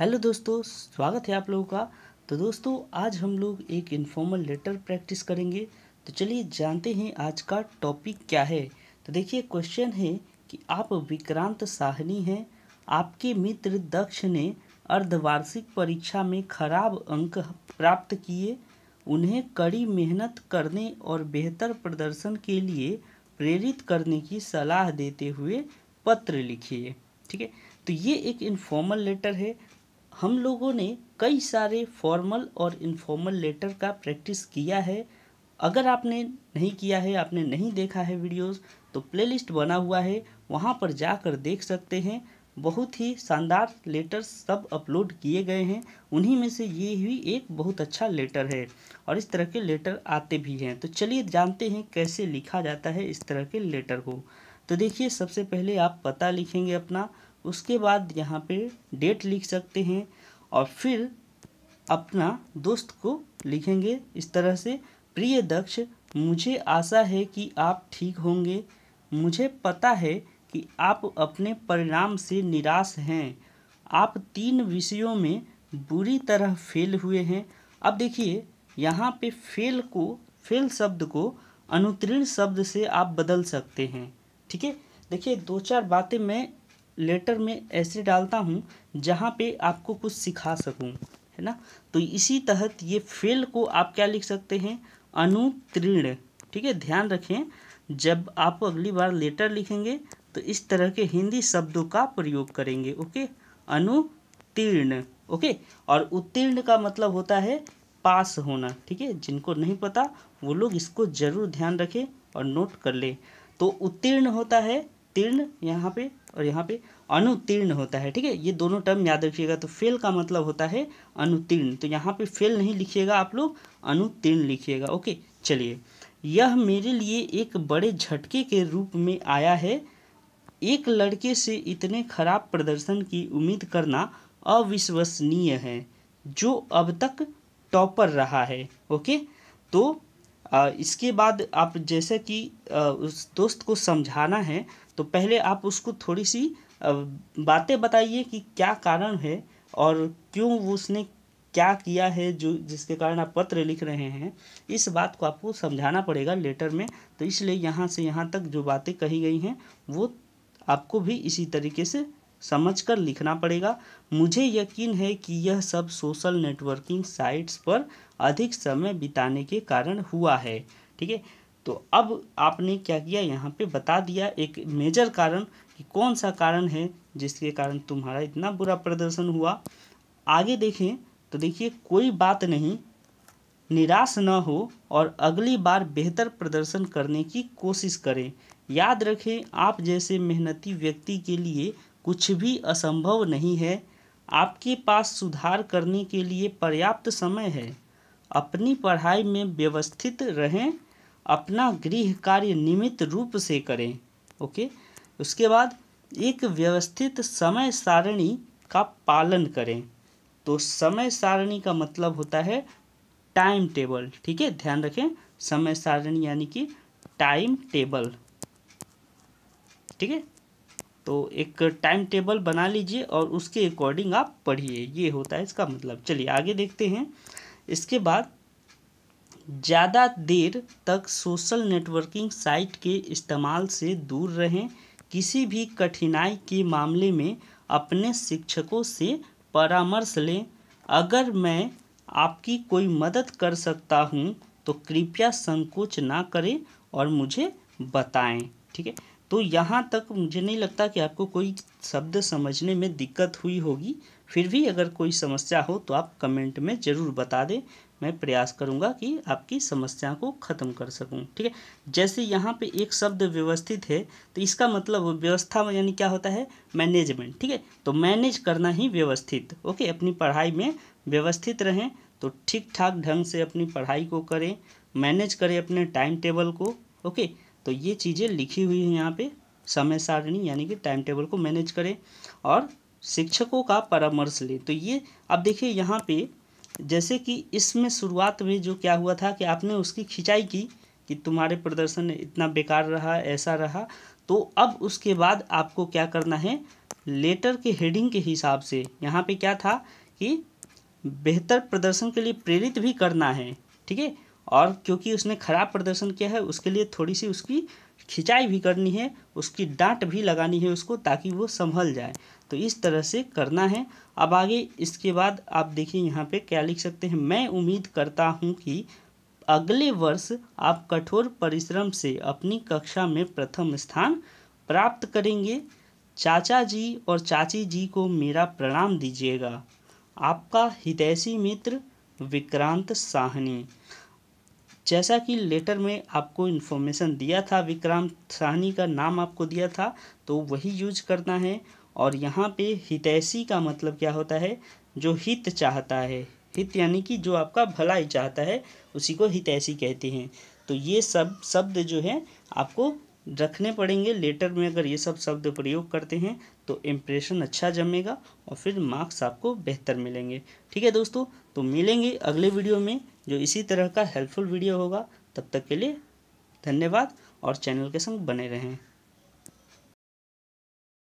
hello दोस्तों स्वागत है आप लोगों का तो दोस्तों आज हम लोग एक इन्फॉर्मल लेटर प्रैक्टिस करेंगे तो चलिए जानते हैं आज का टॉपिक क्या है तो देखिए क्वेश्चन है कि आप विक्रांत साहनी हैं आपके मित्र दक्ष ने अर्धवार्षिक परीक्षा में खराब अंक प्राप्त किए उन्हें कड़ी मेहनत करने और बेहतर प्रदर्शन के लिए प्रेरित करने की सलाह देते हुए पत्र लिखिए ठीक है तो ये एक इन्फॉर्मल लेटर है हम लोगों ने कई सारे फॉर्मल और इनफॉर्मल लेटर का प्रैक्टिस किया है अगर आपने नहीं किया है आपने नहीं देखा है वीडियोस तो प्लेलिस्ट बना हुआ है वहाँ पर जाकर देख सकते हैं बहुत ही शानदार लेटर सब अपलोड किए गए हैं उन्हीं में से ये ही एक बहुत अच्छा लेटर है और इस तरह के लेटर आते भी हैं तो चलिए जानते हैं कैसे लिखा जाता है इस तरह के लेटर को तो देखिए सबसे पहले आप पता लिखेंगे अपना उसके बाद यहाँ पे डेट लिख सकते हैं और फिर अपना दोस्त को लिखेंगे इस तरह से प्रिय दक्ष मुझे आशा है कि आप ठीक होंगे मुझे पता है कि आप अपने परिणाम से निराश हैं आप तीन विषयों में बुरी तरह फेल हुए हैं अब देखिए यहाँ पे फेल को फेल शब्द को अनुत्तीर्ण शब्द से आप बदल सकते हैं ठीक है देखिए दो चार बातें मैं लेटर में ऐसे डालता हूँ जहाँ पे आपको कुछ सिखा सकूँ है ना तो इसी तहत ये फेल को आप क्या लिख सकते हैं अनुत्तीर्ण ठीक है ध्यान रखें जब आप अगली बार लेटर लिखेंगे तो इस तरह के हिंदी शब्दों का प्रयोग करेंगे ओके अनुतीर्ण ओके और उत्तीर्ण का मतलब होता है पास होना ठीक है जिनको नहीं पता वो लोग इसको ज़रूर ध्यान रखें और नोट कर लें तो उत्तीर्ण होता है तीर्ण यहाँ पे और यहाँ पे अनुतीर्ण होता है ठीक है ये दोनों टर्म याद रखिएगा तो फेल का मतलब होता है अनुतीर्ण तो यहाँ पे फेल नहीं लिखिएगा आप लोग अनुतीर्ण लिखिएगा ओके चलिए यह मेरे लिए एक बड़े झटके के रूप में आया है एक लड़के से इतने खराब प्रदर्शन की उम्मीद करना अविश्वसनीय है जो अब तक टॉपर रहा है ओके तो इसके बाद आप जैसे कि उस दोस्त को समझाना है तो पहले आप उसको थोड़ी सी बातें बताइए कि क्या कारण है और क्यों उसने क्या किया है जो जिसके कारण आप पत्र लिख रहे हैं इस बात को आपको समझाना पड़ेगा लेटर में तो इसलिए यहाँ से यहाँ तक जो बातें कही गई हैं वो आपको भी इसी तरीके से समझकर लिखना पड़ेगा मुझे यकीन है कि यह सब सोशल नेटवर्किंग साइट्स पर अधिक समय बिताने के कारण हुआ है ठीक है तो अब आपने क्या किया यहाँ पे बता दिया एक मेजर कारण कि कौन सा कारण है जिसके कारण तुम्हारा इतना बुरा प्रदर्शन हुआ आगे देखें तो देखिए कोई बात नहीं निराश न हो और अगली बार बेहतर प्रदर्शन करने की कोशिश करें याद रखें आप जैसे मेहनती व्यक्ति के लिए कुछ भी असंभव नहीं है आपके पास सुधार करने के लिए पर्याप्त समय है अपनी पढ़ाई में व्यवस्थित रहें अपना गृह कार्य नियमित रूप से करें ओके उसके बाद एक व्यवस्थित समय सारणी का पालन करें तो समय सारणी का मतलब होता है टाइम टेबल ठीक है ध्यान रखें समय सारणी यानी कि टाइम टेबल ठीक है तो एक टाइम टेबल बना लीजिए और उसके अकॉर्डिंग आप पढ़िए ये होता है इसका मतलब चलिए आगे देखते हैं इसके बाद ज़्यादा देर तक सोशल नेटवर्किंग साइट के इस्तेमाल से दूर रहें किसी भी कठिनाई के मामले में अपने शिक्षकों से परामर्श लें अगर मैं आपकी कोई मदद कर सकता हूँ तो कृपया संकोच ना करें और मुझे बताएं ठीक है तो यहाँ तक मुझे नहीं लगता कि आपको कोई शब्द समझने में दिक्कत हुई होगी फिर भी अगर कोई समस्या हो तो आप कमेंट में ज़रूर बता दें मैं प्रयास करूँगा कि आपकी समस्या को ख़त्म कर सकूँ ठीक है जैसे यहाँ पे एक शब्द व्यवस्थित है तो इसका मतलब व्यवस्था यानी क्या होता है मैनेजमेंट ठीक है तो मैनेज करना ही व्यवस्थित ओके अपनी पढ़ाई में व्यवस्थित रहें तो ठीक ठाक ढंग से अपनी पढ़ाई को करें मैनेज करें अपने टाइम टेबल को ओके तो ये चीज़ें लिखी हुई हैं यहाँ पे समय सारणी यानी कि टाइम टेबल को मैनेज करें और शिक्षकों का परामर्श लें तो ये अब देखिए यहाँ पे जैसे कि इसमें शुरुआत में जो क्या हुआ था कि आपने उसकी खिंचाई की कि तुम्हारे प्रदर्शन इतना बेकार रहा ऐसा रहा तो अब उसके बाद आपको क्या करना है लेटर के हेडिंग के हिसाब से यहाँ पे क्या था कि बेहतर प्रदर्शन के लिए प्रेरित भी करना है ठीक है और क्योंकि उसने खराब प्रदर्शन किया है उसके लिए थोड़ी सी उसकी खिंचाई भी करनी है उसकी डांट भी लगानी है उसको ताकि वो संभल जाए तो इस तरह से करना है अब आगे इसके बाद आप देखिए यहाँ पे क्या लिख सकते हैं मैं उम्मीद करता हूँ कि अगले वर्ष आप कठोर परिश्रम से अपनी कक्षा में प्रथम स्थान प्राप्त करेंगे चाचा जी और चाची जी को मेरा प्रणाम दीजिएगा आपका हितैषी मित्र विक्रांत साहनी जैसा कि लेटर में आपको इन्फॉर्मेशन दिया था विक्रांत साहनी का नाम आपको दिया था तो वही यूज करना है और यहाँ पे हितैषी का मतलब क्या होता है जो हित चाहता है हित यानी कि जो आपका भलाई चाहता है उसी को हितैषी कहते हैं तो ये सब शब्द जो है आपको रखने पड़ेंगे लेटर में अगर ये सब शब्द प्रयोग करते हैं तो इम्प्रेशन अच्छा जमेगा और फिर मार्क्स आपको बेहतर मिलेंगे ठीक है दोस्तों तो मिलेंगे अगले वीडियो में जो इसी तरह का हेल्पफुल वीडियो होगा तब तक के लिए धन्यवाद और चैनल के संग बने रहें